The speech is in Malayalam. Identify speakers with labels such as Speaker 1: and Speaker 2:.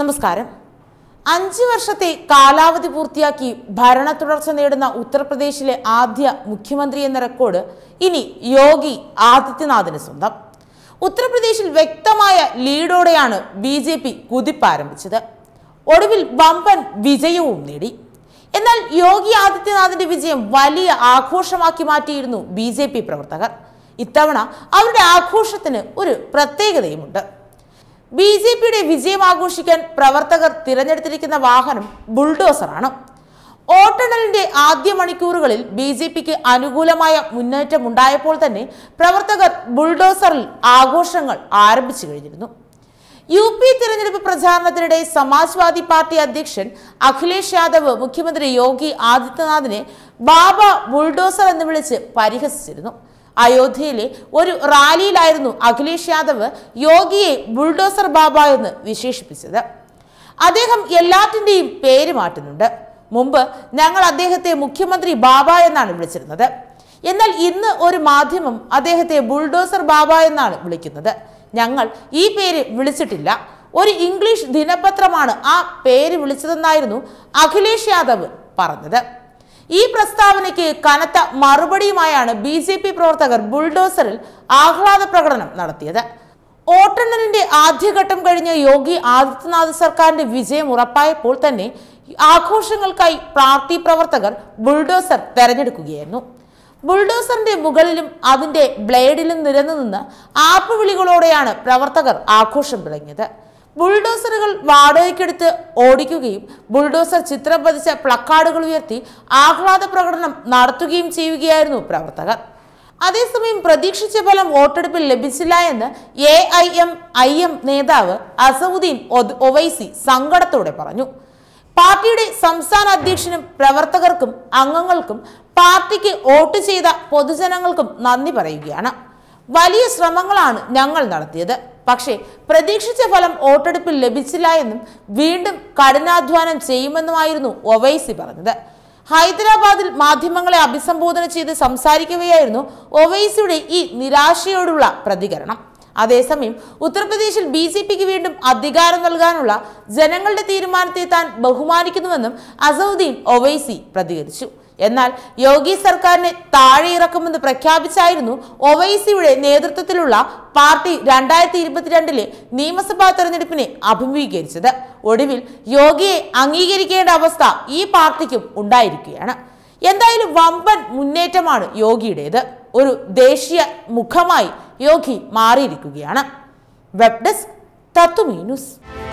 Speaker 1: നമസ്കാരം അഞ്ച് വർഷത്തെ കാലാവധി പൂർത്തിയാക്കി ഭരണ തുടർച്ച നേടുന്ന ഉത്തർപ്രദേശിലെ ആദ്യ മുഖ്യമന്ത്രി എന്ന റെക്കോർഡ് ഇനി യോഗി ആദിത്യനാഥിന് സ്വന്തം ഉത്തർപ്രദേശിൽ വ്യക്തമായ ലീഡോടെയാണ് ബി ജെ പി കുതിപ്പാരംഭിച്ചത് ഒടുവിൽ വമ്പൻ വിജയവും നേടി എന്നാൽ യോഗി ആദിത്യനാഥിന്റെ വിജയം വലിയ ആഘോഷമാക്കി മാറ്റിയിരുന്നു ബി പ്രവർത്തകർ ഇത്തവണ അവരുടെ ആഘോഷത്തിന് ഒരു പ്രത്യേകതയുമുണ്ട് ബി ജെ പിയുടെ വിജയം ആഘോഷിക്കാൻ പ്രവർത്തകർ തിരഞ്ഞെടുത്തിരിക്കുന്ന വാഹനം ബുൾഡോസറാണ് വോട്ടെണ്ണലിന്റെ ആദ്യ മണിക്കൂറുകളിൽ ബി ജെ പിക്ക് അനുകൂലമായ ഉണ്ടായപ്പോൾ തന്നെ പ്രവർത്തകർ ബുൾഡോസറിൽ ആഘോഷങ്ങൾ ആരംഭിച്ചു കഴിഞ്ഞിരുന്നു യു പി തിരഞ്ഞെടുപ്പ് പ്രചാരണത്തിനിടെ സമാജ്വാദി പാർട്ടി അധ്യക്ഷൻ അഖിലേഷ് യാദവ് മുഖ്യമന്ത്രി യോഗി ആദിത്യനാഥിനെ ബാബ ബുൾഡോസർ എന്ന് വിളിച്ച് പരിഹസിച്ചിരുന്നു അയോധ്യയിലെ ഒരു റാലിയിലായിരുന്നു അഖിലേഷ് യാദവ് യോഗിയെ ബുൾഡോസർ ബാബ എന്ന് വിശേഷിപ്പിച്ചത് അദ്ദേഹം എല്ലാത്തിൻ്റെയും പേര് മാറ്റുന്നുണ്ട് മുമ്പ് ഞങ്ങൾ അദ്ദേഹത്തെ മുഖ്യമന്ത്രി ബാബ എന്നാണ് വിളിച്ചിരുന്നത് എന്നാൽ ഇന്ന് ഒരു മാധ്യമം അദ്ദേഹത്തെ ബുൾഡോസർ ബാബ എന്നാണ് വിളിക്കുന്നത് ഞങ്ങൾ ഈ പേര് വിളിച്ചിട്ടില്ല ഒരു ഇംഗ്ലീഷ് ദിനപത്രമാണ് ആ പേര് വിളിച്ചതെന്നായിരുന്നു അഖിലേഷ് യാദവ് പറഞ്ഞത് ഈ പ്രസ്താവനയ്ക്ക് കനത്ത മറുപടിയുമായാണ് ബി ജെ പി പ്രവർത്തകർ ബുൾഡോസറിൽ ആഹ്ലാദ പ്രകടനം നടത്തിയത് വോട്ടെണ്ണലിന്റെ ആദ്യഘട്ടം കഴിഞ്ഞ യോഗി ആദിത്യനാഥ് സർക്കാരിന്റെ വിജയം ഉറപ്പായപ്പോൾ തന്നെ ആഘോഷങ്ങൾക്കായി പാർട്ടി പ്രവർത്തകർ ബുൾഡോസർ തെരഞ്ഞെടുക്കുകയായിരുന്നു ബുൾഡോസറിന്റെ മുകളിലും അതിന്റെ ബ്ലേഡിലും നിരന്നു നിന്ന് ആപ്പ് വിളികളോടെയാണ് പ്രവർത്തകർ ആഘോഷം തുടങ്ങിയത് ബുൾഡോസറുകൾ വാടകയ്ക്കെടുത്ത് ഓടിക്കുകയും ബുൾഡോസർ ചിത്രം പതിച്ച പ്ലക്കാർഡുകൾ ഉയർത്തി ആഹ്ലാദ പ്രകടനം നടത്തുകയും ചെയ്യുകയായിരുന്നു പ്രവർത്തകർ അതേസമയം പ്രതീക്ഷിച്ച ഫലം വോട്ടെടുപ്പിൽ ലഭിച്ചില്ല എന്ന് A I M I M നേതാവ് അസവുദ്ദീൻ ഒവൈസി സങ്കടത്തോടെ പറഞ്ഞു പാർട്ടിയുടെ സംസ്ഥാന അധ്യക്ഷനും പ്രവർത്തകർക്കും അംഗങ്ങൾക്കും പാർട്ടിക്ക് വോട്ട് ചെയ്ത പൊതുജനങ്ങൾക്കും നന്ദി പറയുകയാണ് വലിയ ശ്രമങ്ങളാണ് ഞങ്ങൾ നടത്തിയത് പക്ഷേ പ്രതീക്ഷിച്ച ഫലം വോട്ടെടുപ്പിൽ ലഭിച്ചില്ല എന്നും വീണ്ടും കഠിനാധ്വാനം ചെയ്യുമെന്നുമായിരുന്നു ഒവൈസി പറഞ്ഞത് ഹൈദരാബാദിൽ മാധ്യമങ്ങളെ അഭിസംബോധന ചെയ്ത് സംസാരിക്കുകയായിരുന്നു ഒവൈസിയുടെ ഈ നിരാശയോടുള്ള പ്രതികരണം അതേസമയം ഉത്തർപ്രദേശിൽ ബി ജെ പിക്ക് വീണ്ടും അധികാരം നൽകാനുള്ള ജനങ്ങളുടെ തീരുമാനത്തെ താൻ ബഹുമാനിക്കുന്നുവെന്നും അസൗദ്ദീൻ ഒവൈസി പ്രതികരിച്ചു എന്നാൽ യോഗി സർക്കാരിനെ താഴെ ഇറക്കുമെന്ന് പ്രഖ്യാപിച്ചായിരുന്നു ഒവൈസിയുടെ നേതൃത്വത്തിലുള്ള പാർട്ടി രണ്ടായിരത്തി ഇരുപത്തിരണ്ടിലെ നിയമസഭാ തെരഞ്ഞെടുപ്പിനെ അഭിമുഖീകരിച്ചത് ഒടുവിൽ യോഗിയെ അംഗീകരിക്കേണ്ട അവസ്ഥ ഈ പാർട്ടിക്കും ഉണ്ടായിരിക്കുകയാണ് എന്തായാലും വമ്പൻ മുന്നേറ്റമാണ് യോഗിയുടേത് ഒരു ദേശീയ മുഖമായി യോഗി മാറിയിരിക്കുകയാണ് വെബ് ഡെസ്ക് തത്വമീ